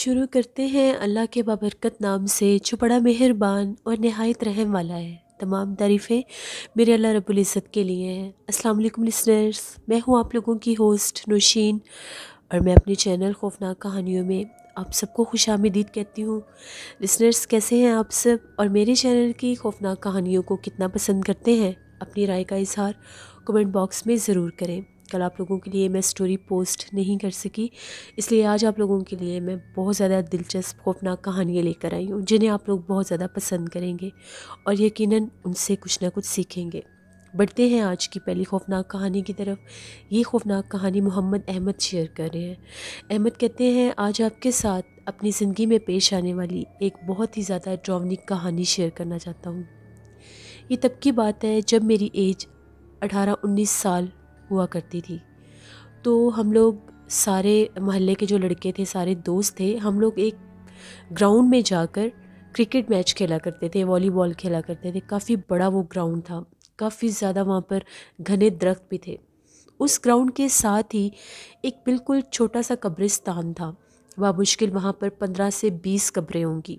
शुरू करते हैं अल्लाह के बाबरकत नाम से जो बड़ा मेहरबान और नहायत रहम वाला है तमाम तारीफ़ें मेरे अल्लाह रब्बुल इज़्ज़त के लिए हैं अस्सलाम वालेकुम लिसनर्स मैं हूँ आप लोगों की होस्ट नौशीन और मैं अपने चैनल खौफनाक कहानियों में आप सबको खुश आमदीद कहती हूँ लिसनर्स कैसे हैं आप सब और मेरे चैनल की खौफनाक कहानियों को कितना पसंद करते हैं अपनी राय का इजहार कमेंट बॉक्स में ज़रूर करें कल आप लोगों के लिए मैं स्टोरी पोस्ट नहीं कर सकी इसलिए आज आप लोगों के लिए मैं बहुत ज़्यादा दिलचस्प खौफनाक कहानियाँ लेकर आई हूँ जिन्हें आप लोग बहुत ज़्यादा पसंद करेंगे और यकीन उनसे कुछ ना कुछ सीखेंगे बढ़ते हैं आज की पहली खौफनाक कहानी की तरफ ये खौफनाक कहानी मोहम्मद अहमद शेयर कर रहे हैं अहमद कहते हैं आज आपके साथ अपनी ज़िंदगी में पेश आने वाली एक बहुत ही ज़्यादा ड्रॉवनिक कहानी शेयर करना चाहता हूँ ये तब की बात है जब मेरी एज 18-19 साल हुआ करती थी तो हम लोग सारे मोहल्ले के जो लड़के थे सारे दोस्त थे हम लोग एक ग्राउंड में जाकर क्रिकेट मैच खेला करते थे वॉलीबॉल खेला करते थे काफ़ी बड़ा वो ग्राउंड था काफ़ी ज़्यादा वहाँ पर घने दरख्त भी थे उस ग्राउंड के साथ ही एक बिल्कुल छोटा सा कब्रिस्तान था बामुश्किल वहाँ पर पंद्रह से बीस कब्रें होंगी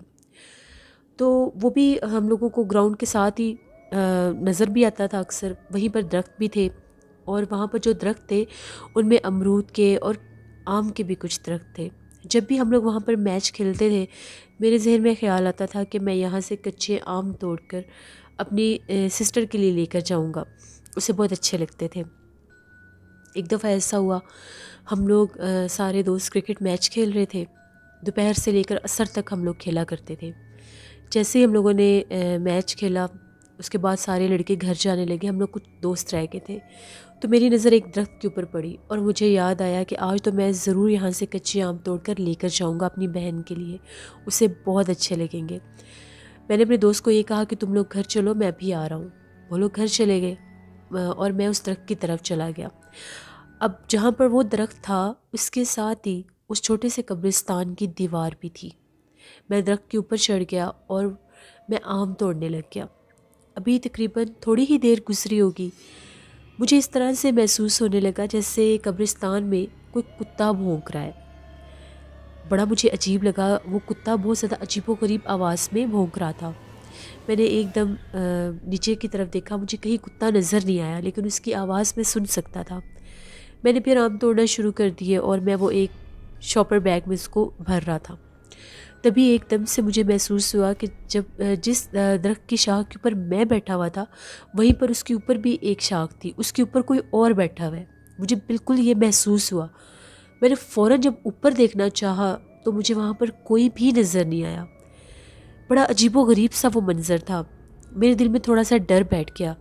तो वो भी हम लोगों को ग्राउंड के साथ ही नज़र भी आता था अक्सर वहीं पर दरख्त भी थे और वहाँ पर जो दरख्त थे उनमें अमरूद के और आम के भी कुछ दरख्त थे जब भी हम लोग वहाँ पर मैच खेलते थे मेरे जहन में ख्याल आता था कि मैं यहाँ से कच्चे आम तोड़ कर अपनी सिस्टर के लिए लेकर जाऊँगा उसे बहुत अच्छे लगते थे एक दफ़ा ऐसा हुआ हम लोग आ, सारे दोस्त क्रिकेट मैच खेल रहे थे दोपहर से लेकर असर तक हम लोग खेला करते थे जैसे ही हम लोगों ने आ, मैच खेला उसके बाद सारे लड़के घर जाने लगे हम लोग कुछ दोस्त रह गए थे तो मेरी नज़र एक दरख्त के ऊपर पड़ी और मुझे याद आया कि आज तो मैं ज़रूर यहाँ से कच्चे आम तोड़कर लेकर जाऊँगा अपनी बहन के लिए उसे बहुत अच्छे लगेंगे मैंने अपने दोस्त को ये कहा कि तुम लोग घर चलो मैं भी आ रहा हूँ वो लोग घर चले गए और मैं उस दरख्त की तरफ चला गया अब जहाँ पर वो दरख्त था उसके साथ ही उस छोटे से कब्रिस्तान की दीवार भी थी मैं दरख्त के ऊपर चढ़ गया और मैं आम तोड़ने लग गया अभी तकरीबन थोड़ी ही देर गुजरी होगी मुझे इस तरह से महसूस होने लगा जैसे कब्रिस्तान में कोई कुत्ता भोंक रहा है बड़ा मुझे अजीब लगा वो कुत्ता बहुत ज़्यादा अजीबो करीब आवाज़ में भोंक रहा था मैंने एकदम नीचे की तरफ देखा मुझे कहीं कुत्ता नज़र नहीं आया लेकिन उसकी आवाज़ मैं सुन सकता था मैंने फिर आम तोड़ना शुरू कर दिए और मैं वो एक शॉपर बैग में उसको भर रहा था तभी एकदम से मुझे महसूस हुआ कि जब जिस दरख्त की शाख के ऊपर मैं बैठा हुआ था वहीं पर उसके ऊपर भी एक शाख थी उसके ऊपर कोई और बैठा हुआ है मुझे बिल्कुल ये महसूस हुआ मैंने फ़ौर जब ऊपर देखना चाहा तो मुझे वहाँ पर कोई भी नज़र नहीं आया बड़ा अजीब गरीब सा वो मंज़र था मेरे दिल में थोड़ा सा डर बैठ गया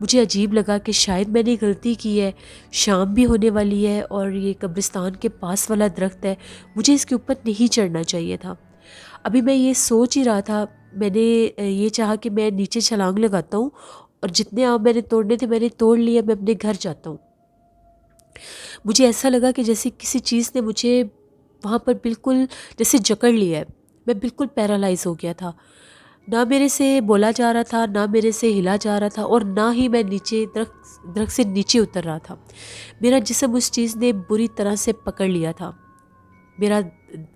मुझे अजीब लगा कि शायद मैंने गलती की है शाम भी होने वाली है और ये कब्रिस्तान के पास वाला दरख्त है मुझे इसके ऊपर नहीं चढ़ना चाहिए था अभी मैं ये सोच ही रहा था मैंने ये चाहा कि मैं नीचे छलांग लगाता हूँ और जितने आम मैंने तोड़ने थे मैंने तोड़ लिए मैं अपने घर जाता हूँ मुझे ऐसा लगा कि जैसे किसी चीज़ ने मुझे वहाँ पर बिल्कुल जैसे जकड़ लिया है मैं बिल्कुल पैरालाइज हो गया था ना मेरे से बोला जा रहा था ना मेरे से हिला जा रहा था और ना ही मैं नीचे दरख्त दरख्त से नीचे उतर रहा था मेरा जिसम उस चीज़ ने बुरी तरह से पकड़ लिया था मेरा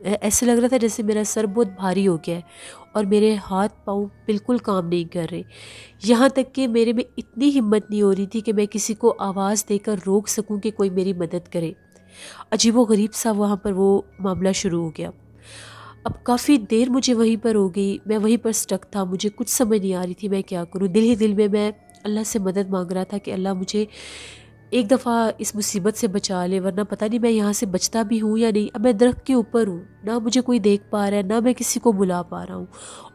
ऐसे लग रहा था जैसे मेरा सर बहुत भारी हो गया है और मेरे हाथ पाँव बिल्कुल काम नहीं कर रहे यहाँ तक कि मेरे में इतनी हिम्मत नहीं हो रही थी कि मैं किसी को आवाज़ देकर रोक सकूं कि कोई मेरी मदद करे अजीब गरीब सा वहाँ पर वो मामला शुरू हो गया अब काफ़ी देर मुझे वहीं पर हो गई मैं वहीं पर स्टक था मुझे कुछ समझ नहीं आ रही थी मैं क्या करूँ दिल ही दिल में मैं अल्लाह से मदद मांग रहा था कि अल्लाह मुझे एक दफ़ा इस मुसीबत से बचा ले वरना पता नहीं मैं यहाँ से बचता भी हूँ या नहीं अब मैं दरख्त के ऊपर हूँ ना मुझे कोई देख पा रहा है ना मैं किसी को बुला पा रहा हूँ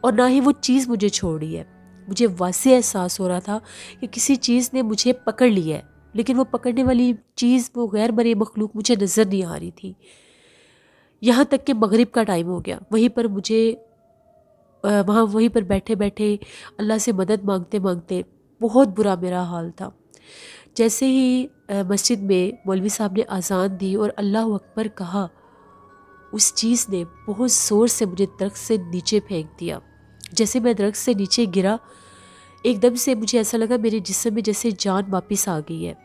और ना ही वो चीज़ मुझे छोड़ी है मुझे वासे एहसास हो रहा था कि किसी चीज़ ने मुझे पकड़ लिया है लेकिन वो पकड़ने वाली चीज़ वो गैर मरे मखलूक मुझे नज़र नहीं आ रही थी यहाँ तक कि मगरब का टाइम हो गया वहीं पर मुझे वहाँ वहीं पर बैठे बैठे अल्लाह से मदद मांगते मांगते बहुत बुरा मेरा हाल था जैसे ही मस्जिद में मौलवी साहब ने आज़ान दी और अल्लाह अकबर कहा उस चीज़ ने बहुत ज़ोर से मुझे दरख्त से नीचे फेंक दिया जैसे मैं दरख्त से नीचे गिरा एकदम से मुझे ऐसा लगा मेरे जिसम में जैसे जान वापस आ गई है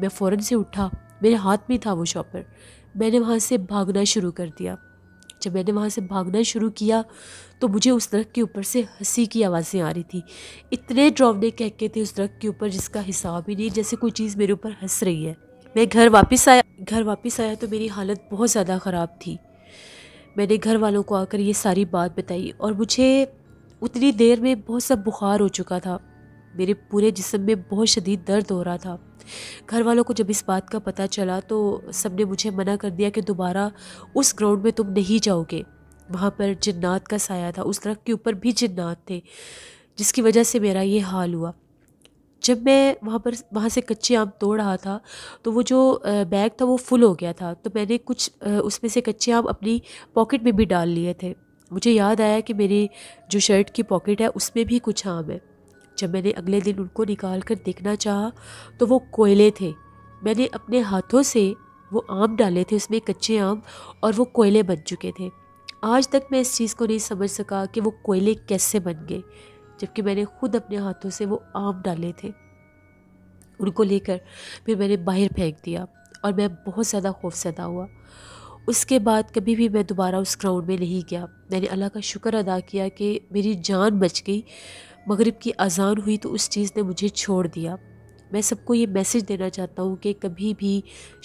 मैं फ़ौरन से उठा मेरे हाथ में था वो शॉपर मैंने वहाँ से भागना शुरू कर दिया जब मैंने वहाँ से भागना शुरू किया तो मुझे उस दरख्त के ऊपर से हंसी की आवाज़ें आ रही थी इतने ड्रॉवने कहके थे उस दरख्त के ऊपर जिसका हिसाब ही नहीं जैसे कोई चीज़ मेरे ऊपर हंस रही है मैं घर वापस आया घर वापस आया तो मेरी हालत बहुत ज़्यादा ख़राब थी मैंने घर वालों को आकर ये सारी बात बताई और मुझे उतनी देर में बहुत सा बुखार हो चुका था मेरे पूरे जिसम में बहुत शदीद दर्द हो रहा था घर वालों को जब इस बात का पता चला तो सब ने मुझे मना कर दिया कि दोबारा उस ग्राउंड में तुम नहीं जाओगे वहाँ पर जन्नात का साया था उस दरख्त के ऊपर भी जन्नात थे जिसकी वजह से मेरा ये हाल हुआ जब मैं वहाँ पर वहाँ से कच्चे आम तोड़ रहा था तो वो जो बैग था वो फुल हो गया था तो मैंने कुछ उसमें से कच्चे आम अपनी पॉकेट में भी डाल लिए थे मुझे याद आया कि मेरी जो शर्ट की पॉकेट है उसमें भी कुछ आम है जब मैंने अगले दिन उनको निकाल कर देखना चाहा तो वो कोयले थे मैंने अपने हाथों से वो आम डाले थे उसमें कच्चे आम और वो कोयले बन चुके थे आज तक मैं इस चीज़ को नहीं समझ सका कि वो कोयले कैसे बन गए जबकि मैंने खुद अपने हाथों से वो आम डाले थे उनको लेकर फिर मैंने बाहर फेंक दिया और मैं बहुत ज़्यादा खौफजदा हुआ उसके बाद कभी भी मैं दोबारा उस ग्राउंड में नहीं गया मैंने अल्लाह का शुक्र अदा किया कि मेरी जान बच गई मगरब की अजान हुई तो उस चीज़ ने मुझे छोड़ दिया मैं सबको ये मैसेज देना चाहता हूँ कि कभी भी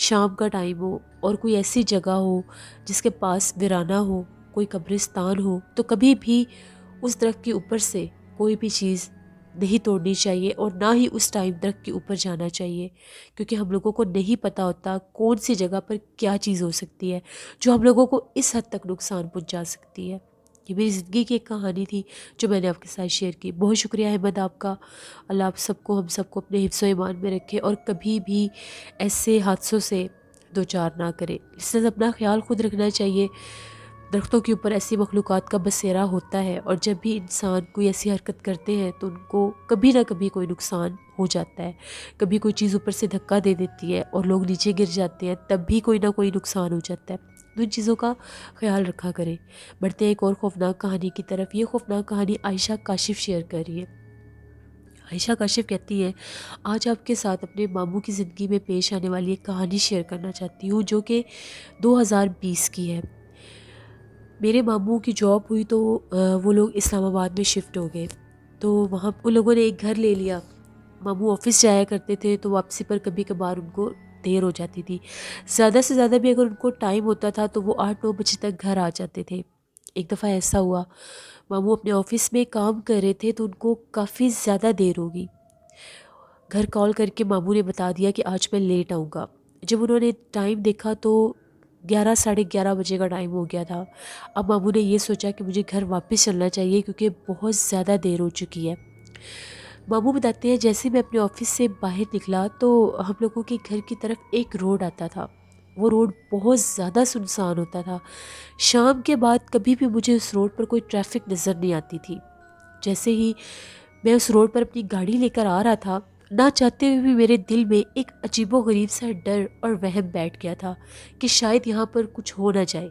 शाम का टाइम हो और कोई ऐसी जगह हो जिसके पास वराना हो कोई कब्रिस्तान हो तो कभी भी उस दरख्त के ऊपर से कोई भी चीज़ नहीं तोड़नी चाहिए और ना ही उस टाइम दरख्त के ऊपर जाना चाहिए क्योंकि हम लोगों को नहीं पता होता कौन सी जगह पर क्या चीज़ हो सकती है जो हम लोगों को इस हद तक नुकसान पहुंचा सकती है ये मेरी ज़िंदगी की एक कहानी थी जो मैंने आपके साथ शेयर की बहुत शुक्रिया अहमद आपका अल्लाह आप सबको हम सबको अपने हिफ्स ईमान में रखे और कभी भी ऐसे हादसों से दो चार ना करें इससे अपना ख्याल खुद रखना चाहिए दरख्तों के ऊपर ऐसी मखलूक का बसेरा होता है और जब भी इंसान कोई ऐसी हरकत करते हैं तो उनको कभी ना कभी कोई नुकसान हो जाता है कभी कोई चीज़ ऊपर से धक्का दे देती है और लोग नीचे गिर जाते हैं तब भी कोई ना कोई नुकसान हो जाता है उन तो चीज़ों का ख्याल रखा करें बढ़ते एक और खौफनाक कहानी की तरफ ये खौफनाक कहानी आयशा काशिफ शेयर कर रही है आयशा काशिफ कहती है आज आपके साथ अपने मामू की ज़िंदगी में पेश आने वाली एक कहानी शेयर करना चाहती हूँ जो कि 2020 की है मेरे मामू की जॉब हुई तो वो लोग इस्लामाबाद में शिफ्ट हो गए तो वहाँ उन लोगों ने एक घर ले लिया मामू ऑफिस जाया करते थे तो वापसी पर कभी कभार उनको देर हो जाती थी ज़्यादा से ज़्यादा भी अगर उनको टाइम होता था तो वो आठ नौ बजे तक घर आ जाते थे एक दफ़ा ऐसा हुआ मामू अपने ऑफिस में काम कर रहे थे तो उनको काफ़ी ज़्यादा देर होगी घर कॉल करके मामू ने बता दिया कि आज मैं लेट आऊँगा जब उन्होंने टाइम देखा तो ग्यारह साढ़े ग्यारह बजे का टाइम हो गया था अब मामू ने ये सोचा कि मुझे घर वापस चलना चाहिए क्योंकि बहुत ज़्यादा देर हो चुकी है मामू बताते हैं जैसे मैं अपने ऑफिस से बाहर निकला तो हम लोगों के घर की तरफ एक रोड आता था वो रोड बहुत ज़्यादा सुनसान होता था शाम के बाद कभी भी मुझे उस रोड पर कोई ट्रैफिक नज़र नहीं आती थी जैसे ही मैं उस रोड पर अपनी गाड़ी लेकर आ रहा था ना चाहते हुए भी मेरे दिल में एक अजीबोगरीब सा डर और वहम बैठ गया था कि शायद यहाँ पर कुछ हो ना जाए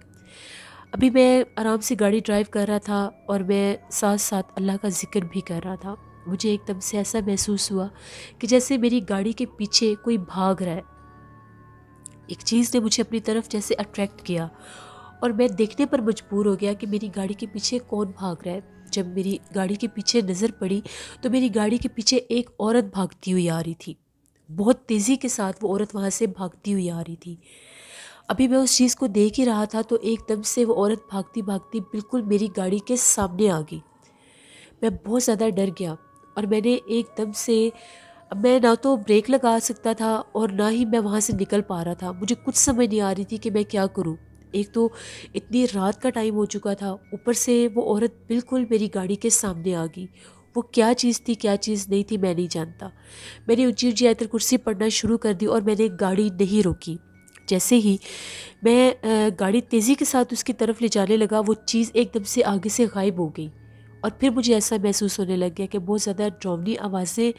अभी मैं आराम से गाड़ी ड्राइव कर रहा था और मैं साथ साथ अल्लाह का जिक्र भी कर रहा था मुझे एकदम से ऐसा महसूस हुआ कि जैसे मेरी गाड़ी के पीछे कोई भाग रहा है एक चीज़ ने मुझे अपनी तरफ जैसे अट्रैक्ट किया और मैं देखने पर मजबूर हो गया कि मेरी गाड़ी के पीछे कौन भाग रहा है जब मेरी गाड़ी के पीछे नज़र पड़ी तो मेरी गाड़ी के पीछे एक औरत भागती हुई आ रही थी बहुत तेज़ी के साथ वो औरत वहाँ से भागती हुई आ रही थी अभी मैं उस चीज़ को देख ही रहा था तो एकदम से वो औरत भागती भागती बिल्कुल मेरी गाड़ी के सामने आ गई मैं बहुत ज़्यादा डर गया और मैंने एकदम से मैं ना तो ब्रेक लगा सकता था और ना ही मैं वहाँ से निकल पा रहा था मुझे कुछ समझ नहीं आ रही थी कि मैं क्या करूँ एक तो इतनी रात का टाइम हो चुका था ऊपर से वो औरत बिल्कुल मेरी गाड़ी के सामने आ गई वो क्या चीज़ थी क्या चीज़ नहीं थी मैं नहीं जानता मैंने ऊँची ऊंची आयतर कुर्सी पढ़ना शुरू कर दी और मैंने गाड़ी नहीं रोकी जैसे ही मैं गाड़ी तेज़ी के साथ उसकी तरफ ले जाने लगा वो चीज़ एकदम से आगे से गायब हो गई और फिर मुझे ऐसा महसूस होने लग गया कि बहुत ज़्यादा ड्रोमनी आवाज़ें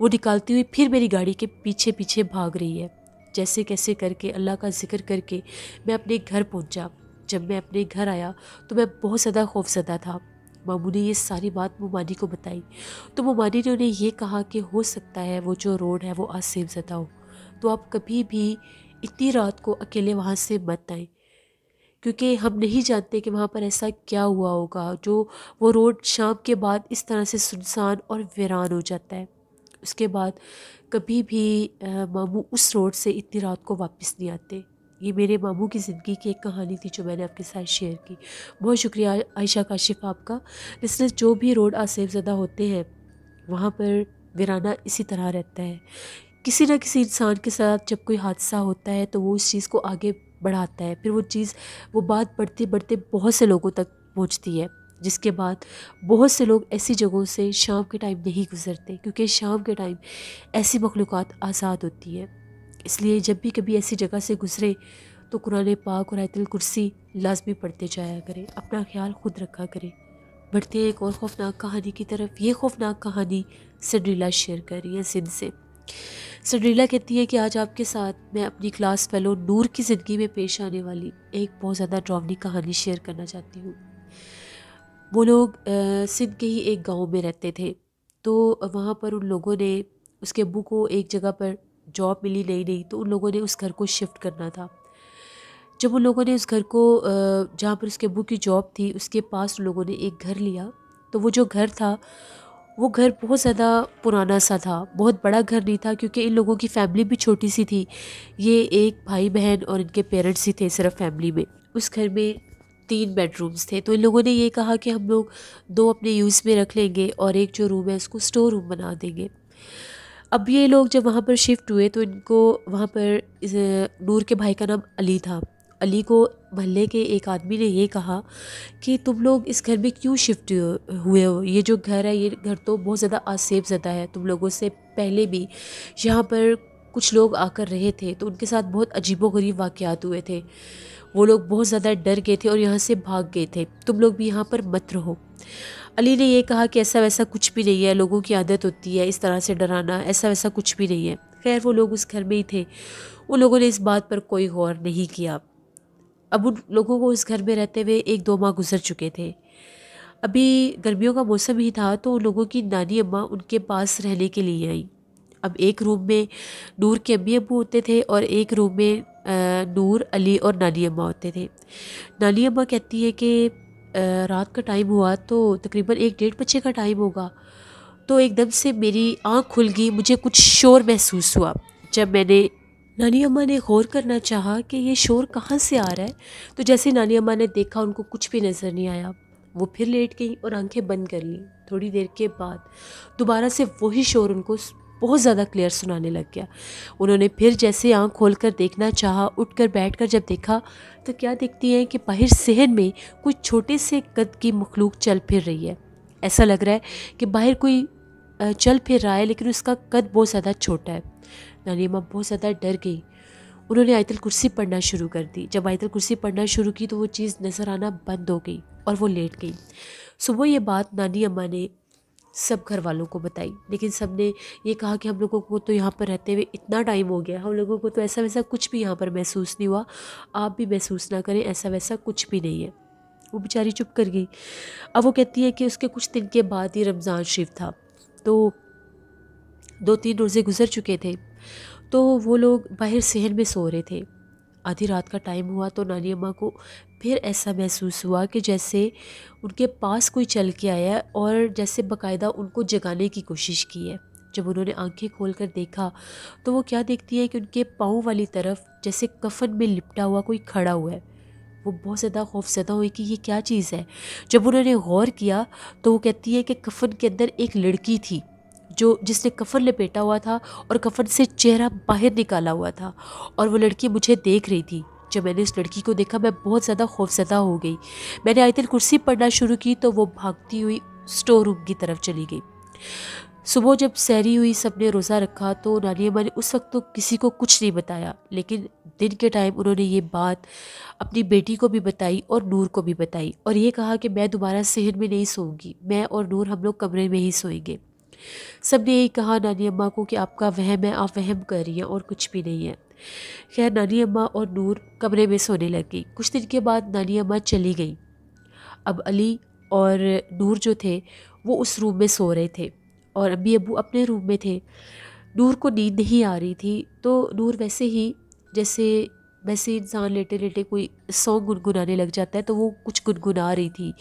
वो निकालती हुई फिर मेरी गाड़ी के पीछे पीछे भाग रही है जैसे कैसे करके अल्लाह का जिक्र करके मैं अपने घर पहुंचा जब मैं अपने घर आया तो मैं बहुत ज़्यादा खौफजदा था मामू ने ये सारी बात मोमानी को बताई तो मोमानी ने उन्हें यह कहा कि हो सकता है वो जो रोड है वो आसेम ज़दा हो तो आप कभी भी इतनी रात को अकेले वहाँ से मत आएँ क्योंकि हम नहीं जानते कि वहाँ पर ऐसा क्या हुआ होगा जो वो रोड शाम के बाद इस तरह से सुनसान और वीरान हो जाता है उसके बाद कभी भी मामू उस रोड से इतनी रात को वापस नहीं आते ये मेरे मामू की ज़िंदगी की एक कहानी थी जो मैंने आपके साथ शेयर की बहुत शुक्रिया आयशा काशिफ आपका इसलिए जो भी रोड आसेफ ज़्यादा होते हैं वहाँ पर वराना इसी तरह रहता है किसी ना किसी इंसान के साथ जब कोई हादसा होता है तो वो उस चीज़ को आगे बढ़ाता है फिर वो चीज़ वो बात बढ़ते बढ़ते बहुत से लोगों तक पहुँचती है जिसके बाद बहुत से लोग ऐसी जगहों से शाम के टाइम नहीं गुजरते क्योंकि शाम के टाइम ऐसी मखलूक आज़ाद होती है इसलिए जब भी कभी ऐसी जगह से गुजरे तो कुरान पाक और आयतल कुर्सी लाजमी पढ़ते जाया करें अपना ख्याल खुद रखा करें बढ़ते हैं एक और खौफनाक कहानी की तरफ ये खौफनाक कहानी सडरीला शेयर कर रही है सिंध से सडरीला कहती है कि आज आपके साथ मैं अपनी क्लास फेलो नूर की ज़िंदगी में पेश आने वाली एक बहुत ज़्यादा ड्रावनी कहानी शेयर करना चाहती हूँ वो लोग सिंध के ही एक गांव में रहते थे तो वहाँ पर उन लोगों ने उसके अबू को एक जगह पर जॉब मिली नहीं नई तो उन लोगों ने उस घर को शिफ्ट करना था जब उन लोगों ने उस घर को जहाँ पर उसके अबू की जॉब थी उसके पास उन लोगों ने एक घर लिया तो वो जो घर था वो घर बहुत ज़्यादा पुराना सा था बहुत बड़ा घर नहीं था क्योंकि इन लोगों की फैमिली भी छोटी सी थी ये एक भाई बहन और इनके पेरेंट्स ही थे सिर्फ फैमिली में उस घर में तीन बेडरूम्स थे तो इन लोगों ने ये कहा कि हम लोग दो अपने यूज़ में रख लेंगे और एक जो रूम है उसको स्टोर रूम बना देंगे अब ये लोग जब वहाँ पर शिफ्ट हुए तो इनको वहाँ पर नूर के भाई का नाम अली था अली को महल्ले के एक आदमी ने ये कहा कि तुम लोग इस घर में क्यों शिफ्ट हुए हो ये जो घर है ये घर तो बहुत ज़्यादा आसेब ज़्यादा है तुम लोगों से पहले भी यहाँ पर कुछ लोग आकर रहे थे तो उनके साथ बहुत अजीबोगरीब गरीब हुए थे वो लोग बहुत ज़्यादा डर गए थे और यहाँ से भाग गए थे तुम लोग भी यहाँ पर मत रहो अली ने यह कहा कि ऐसा वैसा कुछ भी नहीं है लोगों की आदत होती है इस तरह से डराना ऐसा वैसा कुछ भी नहीं है खैर वो लोग उस घर में ही थे उन लोगों ने इस बात पर कोई गौर नहीं किया अब उन लोगों को उस घर में रहते हुए एक दो माह गुजर चुके थे अभी गर्मियों का मौसम ही था तो उन लोगों की नानी अम्मा उनके पास रहने के लिए आई अब एक रूम में नूर के अम्मी अबू होते थे और एक रूम में नूर अली और नानी अम्मा होते थे नानी अम्मा कहती है कि रात का टाइम हुआ तो तकरीबन एक डेढ़ बजे का टाइम होगा तो एकदम से मेरी आँख खुल गई मुझे कुछ शोर महसूस हुआ जब मैंने नानी अम्मा ने गौर करना चाहा कि ये शोर कहाँ से आ रहा है तो जैसे नानी अम्मा ने देखा उनको कुछ भी नज़र नहीं आया वो फिर लेट गई और आंखें बंद कर लीं थोड़ी देर के बाद दोबारा से वही शोर उनको बहुत ज़्यादा क्लियर सुनाने लग गया उन्होंने फिर जैसे आंख खोलकर देखना चाहा उठकर बैठकर जब देखा तो क्या देखती हैं कि बाहर सहन में कोई छोटे से कद की मखलूक चल फिर रही है ऐसा लग रहा है कि बाहर कोई चल फिर रहा है लेकिन उसका कद बहुत ज़्यादा छोटा है अम्मा बहुत ज़्यादा डर गई उन्होंने आयतल कुर्सी पढ़ना शुरू कर दी जब आयतल कुर्सी पढ़ना शुरू की तो वो चीज़ नज़र आना बंद हो गई और वो लेट गई सुबह ये बात नानी अम्मा ने सब घर वालों को बताई लेकिन सब ने ये कहा कि हम लोगों को तो यहाँ पर रहते हुए इतना टाइम हो गया हम लोगों को तो ऐसा वैसा कुछ भी यहाँ पर महसूस नहीं हुआ आप भी महसूस ना करें ऐसा वैसा कुछ भी नहीं है वो बेचारी चुप कर गई अब वो कहती है कि उसके कुछ दिन के बाद ही रमज़ान शरीफ था तो दो तीन रोज़े गुजर चुके थे तो वो लोग बाहर सहन में सो रहे थे आधी रात का टाइम हुआ तो नानी अम्मा को फिर ऐसा महसूस हुआ कि जैसे उनके पास कोई चल के आया है और जैसे बकायदा उनको जगाने की कोशिश की है जब उन्होंने आंखें खोल कर देखा तो वो क्या देखती है कि उनके पाँव वाली तरफ जैसे कफन में लिपटा हुआ कोई खड़ा हुआ है वो बहुत ज़्यादा खौफजदा हुई कि ये क्या चीज़ है जब उन्होंने गौर किया तो वो कहती है कि कफन के अंदर एक लड़की थी जो जिसने कफन लपेटा हुआ था और कफन से चेहरा बाहर निकाला हुआ था और वो लड़की मुझे देख रही थी जब मैंने उस लड़की को देखा मैं बहुत ज़्यादा खौफजदा हो गई मैंने आयतल कुर्सी पढ़ना शुरू की तो वो भागती हुई स्टोर रूम की तरफ चली गई सुबह जब सहरी हुई सब ने रोज़ा रखा तो नानी अम्मा ने उस वक्त तो किसी को कुछ नहीं बताया लेकिन दिन के टाइम उन्होंने ये बात अपनी बेटी को भी बताई और नूर को भी बताई और ये कहा कि मैं दोबारा सेहन में नहीं सोऊंगी मैं और नूर हम लोग कमरे में ही सोएंगे सब ने यही कहा नानी अम्मा को कि आपका वहम है आप वहम कर रही हैं और कुछ भी नहीं है खैर नानी अम्मा और नूर कमरे में सोने लग गई कुछ दिन के बाद नानी अम्मा चली गई अब अली और नूर जो थे वो उस रूम में सो रहे थे और अम्मी अबू अपने रूम में थे नूर को नींद नहीं आ रही थी तो नूर वैसे ही जैसे वैसे इंसान लेटे लेटे कोई सॉन्ग गुनगुनाने लग जाता है तो वो कुछ गुनगुना रही थी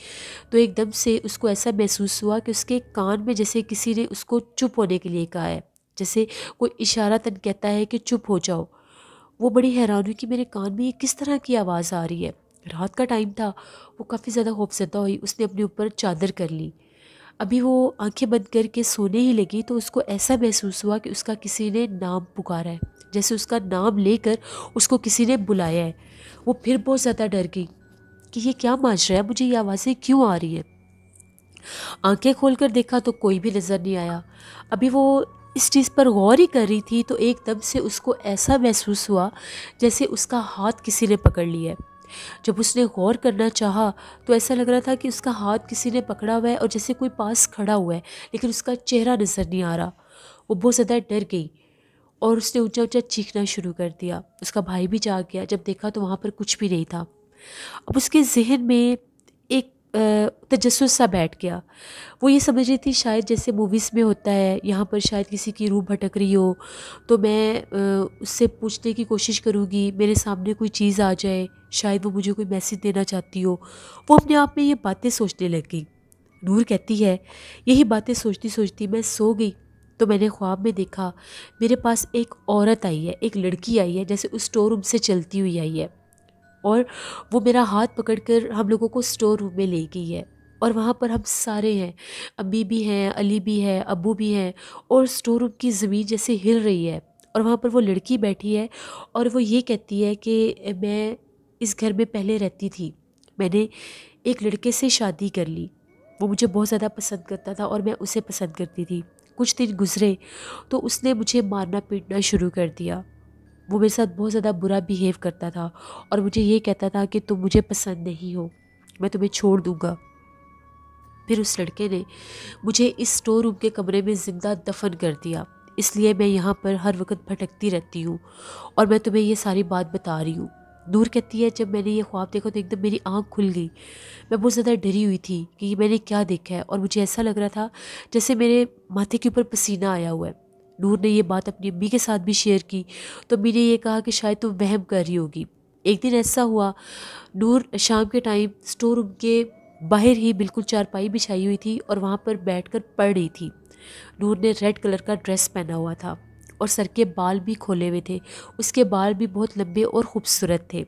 तो एकदम से उसको ऐसा महसूस हुआ कि उसके कान में जैसे किसी ने उसको चुप होने के लिए कहा है जैसे कोई इशारा तन कहता है कि चुप हो जाओ वो बड़ी हैरान हुई कि मेरे कान में ये किस तरह की आवाज़ आ रही है रात का टाइम था वो काफ़ी ज़्यादा खौफजदा हुई उसने अपने ऊपर चादर कर ली अभी वो आंखें बंद करके सोने ही लगी तो उसको ऐसा महसूस हुआ कि उसका किसी ने नाम पुकारा है जैसे उसका नाम लेकर उसको किसी ने बुलाया है वो फिर बहुत ज़्यादा डर गई कि ये क्या माजरा है मुझे ये आवाज़ें क्यों आ रही हैं आंखें खोलकर देखा तो कोई भी नज़र नहीं आया अभी वो इस चीज़ पर गौर ही कर रही थी तो एकदम से उसको ऐसा महसूस हुआ जैसे उसका हाथ किसी ने पकड़ लिया है जब उसने गौर करना चाहा तो ऐसा लग रहा था कि उसका हाथ किसी ने पकड़ा हुआ है और जैसे कोई पास खड़ा हुआ है लेकिन उसका चेहरा नज़र नहीं आ रहा वो बहुत ज़्यादा डर गई और उसने ऊंचा ऊंचा चीखना शुरू कर दिया उसका भाई भी जाग गया जब देखा तो वहाँ पर कुछ भी नहीं था अब उसके जहन में एक तजस्स सा बैठ गया वो ये समझ रही थी शायद जैसे मूवीज़ में होता है यहाँ पर शायद किसी की रूह भटक रही हो तो मैं उससे पूछने की कोशिश करूँगी मेरे सामने कोई चीज़ आ जाए शायद वो मुझे कोई मैसेज देना चाहती हो वो अपने आप में ये बातें सोचने लग गई नूर कहती है यही बातें सोचती सोचती मैं सो गई तो मैंने ख्वाब में देखा मेरे पास एक औरत आई है एक लड़की आई है जैसे उस स्टोर रूम से चलती हुई आई है और वो मेरा हाथ पकड़कर हम लोगों को स्टोर रूम में ले गई है और वहाँ पर हम सारे हैं अम्मी भी हैं अली भी है अबू भी हैं और स्टोर रूम की ज़मीन जैसे हिल रही है और वहाँ पर वो लड़की बैठी है और वो ये कहती है कि मैं इस घर में पहले रहती थी मैंने एक लड़के से शादी कर ली वो मुझे बहुत ज़्यादा पसंद करता था और मैं उसे पसंद करती थी कुछ दिन गुजरे तो उसने मुझे मारना पीटना शुरू कर दिया वो मेरे साथ बहुत ज़्यादा बुरा बिहेव करता था और मुझे ये कहता था कि तुम मुझे पसंद नहीं हो मैं तुम्हें छोड़ दूँगा फिर उस लड़के ने मुझे इस स्टोर रूम के कमरे में ज़िंदा दफन कर दिया इसलिए मैं यहाँ पर हर वक्त भटकती रहती हूँ और मैं तुम्हें ये सारी बात बता रही हूँ नूर कहती है जब मैंने ये ख्वाब देखा तो एकदम मेरी आँख खुल गई मैं बहुत ज़्यादा डरी हुई थी कि मैंने क्या देखा है और मुझे ऐसा लग रहा था जैसे मेरे माथे के ऊपर पसीना आया हुआ है नूर ने ये बात अपनी अम्मी के साथ भी शेयर की तो अम्मी ने ये कहा कि शायद तुम वहम कर रही होगी एक दिन ऐसा हुआ नूर शाम के टाइम स्टोर रूम के बाहर ही बिल्कुल चारपाई बिछाई हुई थी और वहाँ पर बैठ कर पढ़ रही थी नूर ने रेड कलर का ड्रेस पहना हुआ था और सर के बाल भी खोले हुए थे उसके बाल भी बहुत लंबे और खूबसूरत थे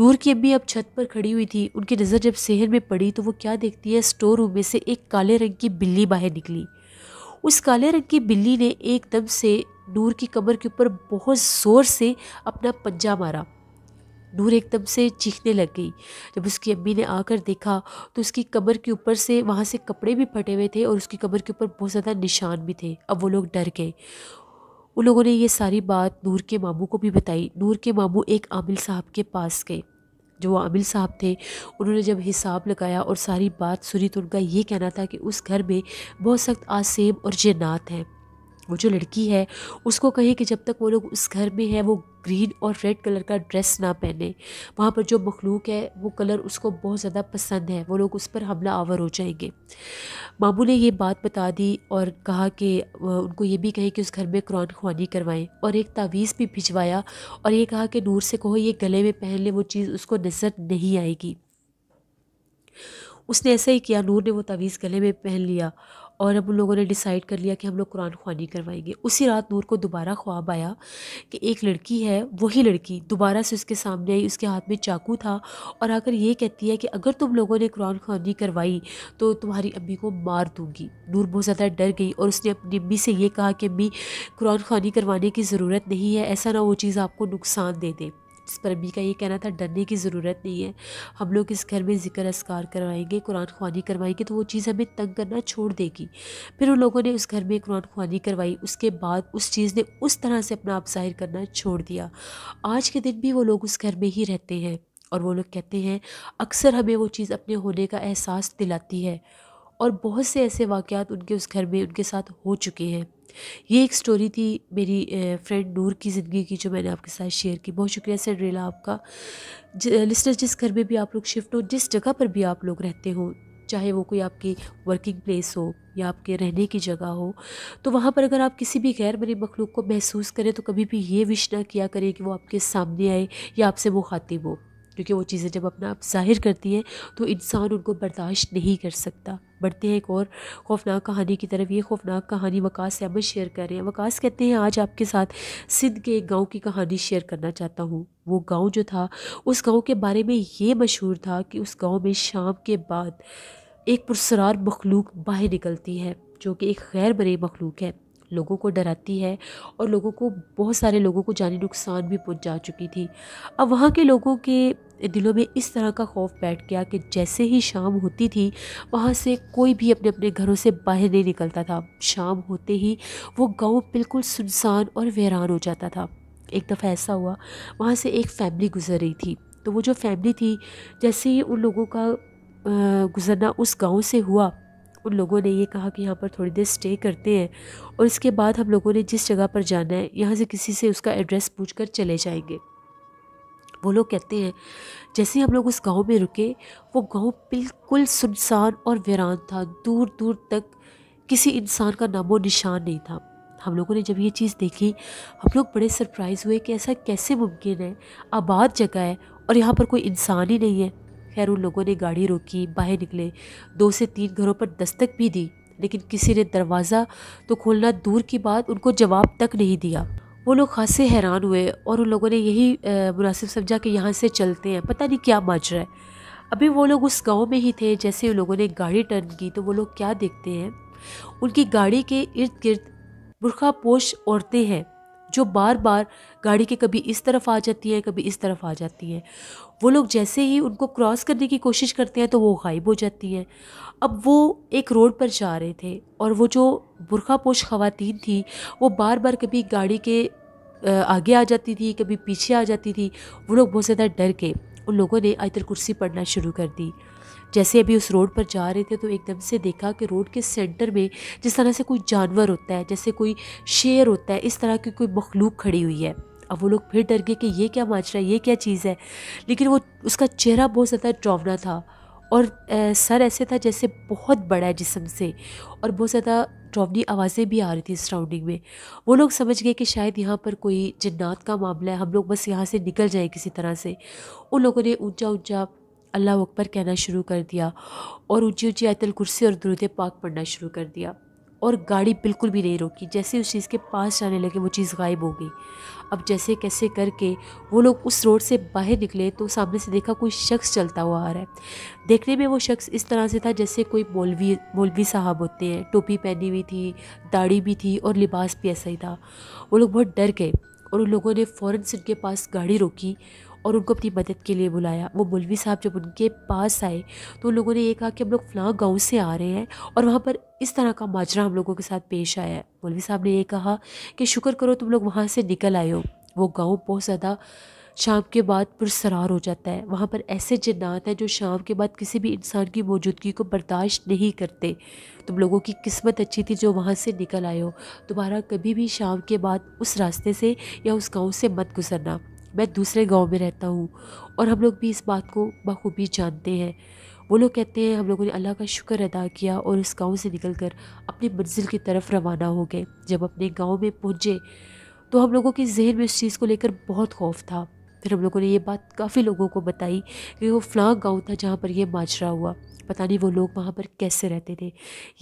नूर की अम्मी अब छत पर खड़ी हुई थी उनकी नज़र जब शहर में पड़ी तो वो क्या देखती है स्टोर रूम में से एक काले रंग की बिल्ली बाहर निकली उस काले रंग की बिल्ली ने एकदम से नूर की कमर के ऊपर बहुत ज़ोर से अपना पंजा मारा नूर एकदम से चीखने लग गई जब उसकी अम्मी ने आकर देखा तो उसकी कमर के ऊपर से वहाँ से कपड़े भी फटे हुए थे और उसकी कमर के ऊपर बहुत ज़्यादा निशान भी थे अब वो लोग डर गए उन लोगों ने ये सारी बात नूर के मामू को भी बताई नूर के मामू एक आमिल साहब के पास गए जो आमिल साहब थे उन्होंने जब हिसाब लगाया और सारी बात सुनी तो उनका ये कहना था कि उस घर में बहुत सख्त आसेब और जन्नात हैं वो जो लड़की है उसको कहें कि जब तक वो लोग उस घर में है वो ग्रीन और रेड कलर का ड्रेस ना पहने वहाँ पर जो मखलूक है वो कलर उसको बहुत ज़्यादा पसंद है वो लोग उस पर हमला आवर हो जाएंगे मामू ने ये बात बता दी और कहा कि उनको ये भी कहें कि उस घर में कुरान खुवानी करवाएं और एक तावीज़ भी भिजवाया और ये कहा कि नूर से कहो ये गले में पहन ले वो चीज़ उसको नज़र नहीं आएगी उसने ऐसा ही किया नूर ने वो तावीज़ गले में पहन लिया और अब उन लोगों ने डिसाइड कर लिया कि हम लोग कुरान खानी करवाएंगे उसी रात नूर को दोबारा ख्वाब आया कि एक लड़की है वही लड़की दोबारा से उसके सामने आई उसके हाथ में चाकू था और आकर ये कहती है कि अगर तुम लोगों ने कुरान खानी करवाई तो तुम्हारी अम्मी को मार दूँगी नूर बहुत ज़्यादा डर गई और उसने अपनी अम्मी से ये कहा कि अम्मी कुरान खानी करवाने की ज़रूरत नहीं है ऐसा ना वो चीज़ आपको नुकसान दे दे इस पर अम्मी का ये कहना था डरने की ज़रूरत नहीं है हम लोग इस घर में जिक्र असकार करवाएंगे कुरान खानी करवाएंगे तो वो चीज़ हमें तंग करना छोड़ देगी फिर उन लोगों ने उस घर में कुरान खानी करवाई उसके बाद उस चीज़ ने उस तरह से अपना आप जाहिर करना छोड़ दिया आज के दिन भी वो लोग उस घर में ही रहते हैं और वो लोग कहते हैं अक्सर हमें वो चीज़ अपने होने का एहसास दिलाती है और बहुत से ऐसे वाक़ात उनके उस घर में उनके साथ हो चुके हैं ये एक स्टोरी थी मेरी फ्रेंड नूर की ज़िंदगी की जो मैंने आपके साथ शेयर की बहुत शुक्रिया रेला आपका लिस्टर जिस घर में भी आप लोग शिफ्ट हो जिस जगह पर भी आप लोग रहते हो चाहे वो कोई आपकी वर्किंग प्लेस हो या आपके रहने की जगह हो तो वहाँ पर अगर आप किसी भी गैर बने मखलूक को महसूस करें तो कभी भी ये विश ना किया करें कि वो आपके सामने आए या आपसे मुखातिब हो क्योंकि वो चीज़ें जब अपना आप जाहिर करती हैं तो इंसान उनको बर्दाश्त नहीं कर सकता बढ़ते हैं एक और खौफनाक कहानी की तरफ ये खौफनाक कहानी वकास अहमद शेयर कर रहे हैं वकास कहते हैं आज आपके साथ सिंध के एक गाँव की कहानी शेयर करना चाहता हूँ वो गाँव जो था उस गाँव के बारे में ये मशहूर था कि उस गाँव में शाम के बाद एक पुरसरार मखलूक बाहर निकलती है जो कि एक गैर बरे मखलूक है लोगों को डराती है और लोगों को बहुत सारे लोगों को जानी नुकसान भी पहुँच जा चुकी थी अब वहाँ के लोगों के दिलों में इस तरह का खौफ बैठ गया कि जैसे ही शाम होती थी वहाँ से कोई भी अपने अपने घरों से बाहर नहीं निकलता था शाम होते ही वो गांव बिल्कुल सुनसान और वहरान हो जाता था एक दफ़ा ऐसा हुआ वहाँ से एक फ़ैमिली गुजर रही थी तो वो जो फैमिली थी जैसे ही उन लोगों का गुज़रना उस गांव से हुआ उन लोगों ने ये कहा कि यहाँ पर थोड़ी देर स्टे करते हैं और इसके बाद हम लोगों ने जिस जगह पर जाना है यहाँ से किसी से उसका एड्रेस पूछ कर चले जाएंगे वो लोग कहते हैं जैसे हम लोग उस गांव में रुके वो गांव बिल्कुल सुनसान और वीरान था दूर दूर तक किसी इंसान का नामो निशान नहीं था हम लोगों ने जब ये चीज़ देखी हम लोग बड़े सरप्राइज़ हुए कि ऐसा कैसे मुमकिन है आबाद जगह है और यहाँ पर कोई इंसान ही नहीं है खैर उन लोगों ने गाड़ी रोकी बाहर निकले दो से तीन घरों पर दस्तक भी दी लेकिन किसी ने दरवाज़ा तो खोलना दूर की बात उनको जवाब तक नहीं दिया वो लोग खासे हैरान हुए और उन लोगों ने यही मुनासिब समझा कि यहाँ से चलते हैं पता नहीं क्या माजरा है अभी वो लोग उस गांव में ही थे जैसे उन लोगों ने गाड़ी टर्न की तो वो लोग क्या देखते हैं उनकी गाड़ी के इर्द गिर्द बुरखा पोश औरतें हैं जो बार बार गाड़ी के कभी इस तरफ आ जाती है कभी इस तरफ आ जाती है वो लोग जैसे ही उनको क्रॉस करने की कोशिश करते हैं तो वो गायब हो जाती है अब वो एक रोड पर जा रहे थे और वो जो बुरखा पोश खवतिन थी वो बार बार कभी गाड़ी के आगे आ जाती थी कभी पीछे आ जाती थी वो लोग बहुत ज़्यादा डर के उन लोगों ने आयतल कुर्सी पढ़ना शुरू कर दी जैसे अभी उस रोड पर जा रहे थे तो एकदम से देखा कि रोड के सेंटर में जिस तरह से कोई जानवर होता है जैसे कोई शेर होता है इस तरह की कोई मखलूक खड़ी हुई है अब वो लोग फिर डर गए कि ये क्या माजरा ये क्या चीज़ है लेकिन वो उसका चेहरा बहुत ज़्यादा डरावना था और ए, सर ऐसे था जैसे बहुत बड़ा है जिसम से और बहुत ज़्यादा डरावनी आवाज़ें भी आ रही थी सराउंडिंग में वो लोग समझ गए कि शायद यहाँ पर कोई जन्नात का मामला है हम लोग बस यहाँ से निकल जाए किसी तरह से उन लोगों ने ऊंचा ऊंचा अल्लाह अकबर कहना शुरू कर दिया और ऊँची ऊँची आयतल कुर्सी और दुरुद पाक पढ़ना शुरू कर दिया और गाड़ी बिल्कुल भी नहीं रोकी जैसे उस चीज़ के पास जाने लगे वो चीज़ गायब हो गई अब जैसे कैसे करके वो लोग उस रोड से बाहर निकले तो सामने से देखा कोई शख्स चलता हुआ आ रहा है देखने में वो शख्स इस तरह से था जैसे कोई मौलवी मौलवी साहब होते हैं टोपी पहनी हुई थी दाढ़ी भी थी और लिबास भी ऐसा ही था वो लोग बहुत डर गए और उन लोगों ने फ़ौर से उनके पास गाड़ी रोकी और उनको अपनी मदद के लिए बुलाया वो मौलवी साहब जब उनके पास आए तो उन लोगों ने ये कहा कि हम लोग फ़लाँ गाँव से आ रहे हैं और वहाँ पर इस तरह का माजरा हम लोगों के साथ पेश आया है मौलवी साहब ने ये कहा कि शुक्र करो तुम लोग वहाँ से निकल आए हो वो गाँव बहुत ज़्यादा शाम के बाद पुरसरार हो जाता है वहाँ पर ऐसे जन्ात हैं जो शाम के बाद किसी भी इंसान की मौजूदगी को बर्दाश्त नहीं करते तुम लोगों की किस्मत अच्छी थी जो वहाँ से निकल आए हो तुम्हारा कभी भी शाम के बाद उस रास्ते से या उस गांव से मत गुजरना मैं दूसरे गांव में रहता हूँ और हम लोग भी इस बात को बखूबी जानते हैं वो लोग कहते हैं हम लोगों ने अल्लाह का शुक्र अदा किया और उस गांव से निकलकर अपनी मंजिल की तरफ रवाना हो गए जब अपने गांव में पहुँचे तो हम लोगों के जहन में इस चीज़ को लेकर बहुत खौफ था फिर हम लोगों ने ये बात काफ़ी लोगों को बताई कि वो फलां गाँव था जहाँ पर ये माजरा हुआ पता नहीं वो लोग वहाँ पर कैसे रहते थे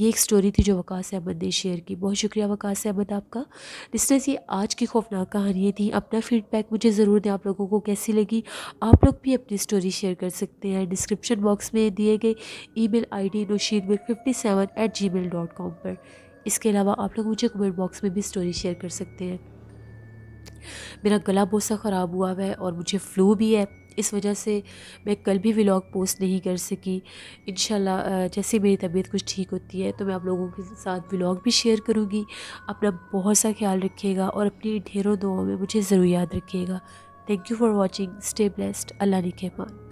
ये एक स्टोरी थी जो वकास अहमद ने शेयर की बहुत शुक्रिया वकास अहमद आपका जिसने ये आज की खौफनाक कहानियाँ थी अपना फीडबैक मुझे ज़रूर दें आप लोगों को कैसी लगी आप लोग भी अपनी स्टोरी शेयर कर सकते हैं डिस्क्रिप्शन बॉक्स में दिए गए email I D Nosheed fifty seven eight Gmail dot com पर इसके अलावा आप लोग मुझे कमेंट बॉक्स में भी स्टोरी शेयर कर सकते हैं मेरा गला बहुत सा ख़राब हुआ हुआ है और मुझे फ़्लू भी है इस वजह से मैं कल भी व्लॉग पोस्ट नहीं कर सकी इन जैसे मेरी तबीयत कुछ ठीक होती है तो मैं आप लोगों के साथ व्लॉग भी शेयर करूँगी अपना बहुत सा ख्याल रखिएगा और अपनी ढेरों दुआओं में मुझे ज़रूर याद रखिएगा thank you for watching stay blessed अल्लाह ने